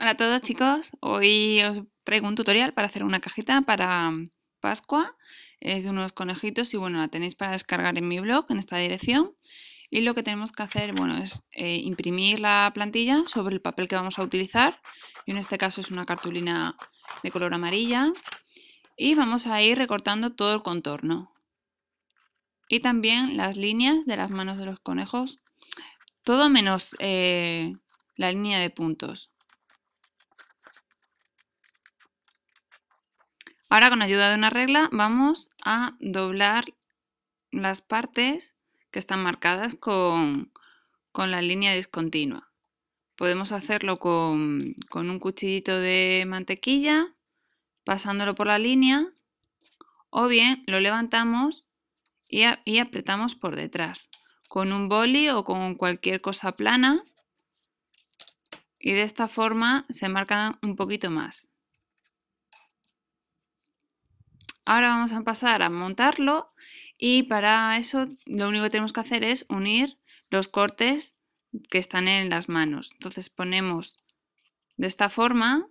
Hola a todos chicos, hoy os traigo un tutorial para hacer una cajita para mm, Pascua, es de unos conejitos y bueno, la tenéis para descargar en mi blog en esta dirección y lo que tenemos que hacer, bueno, es eh, imprimir la plantilla sobre el papel que vamos a utilizar, y en este caso es una cartulina de color amarilla y vamos a ir recortando todo el contorno y también las líneas de las manos de los conejos, todo menos eh, la línea de puntos. Ahora con ayuda de una regla vamos a doblar las partes que están marcadas con, la línea discontinua. Podemos hacerlo con, un cuchillito de mantequilla, pasándolo por la línea, o bien lo levantamos y, y apretamos por detrás, con un boli o con cualquier cosa plana, y de esta forma se marcan un poquito más. Ahora vamos a pasar a montarlo y para eso lo único que tenemos que hacer es unir los cortes que están en las manos. Entonces ponemos de esta forma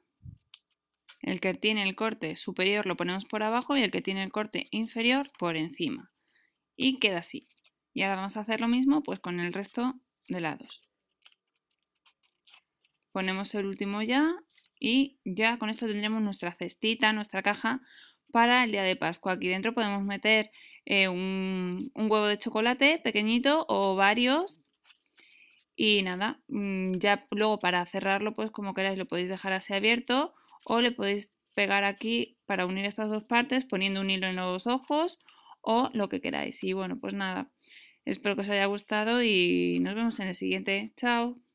el que tiene el corte superior lo ponemos por abajo y el que tiene el corte inferior por encima. Y queda así. Y ahora vamos a hacer lo mismo pues con el resto de lados. Ponemos el último ya y ya con esto tendremos nuestra cestita, nuestra caja para el día de Pascua. Aquí dentro podemos meter eh, un, un, huevo de chocolate pequeñito o varios. Y nada, mm, ya luego para cerrarlo, pues como queráis, lo podéis dejar así abierto o le podéis pegar aquí para unir estas dos partes poniendo un hilo en los ojos o lo que queráis. Y bueno, pues nada, espero que os haya gustado y nos vemos en el siguiente. Chao.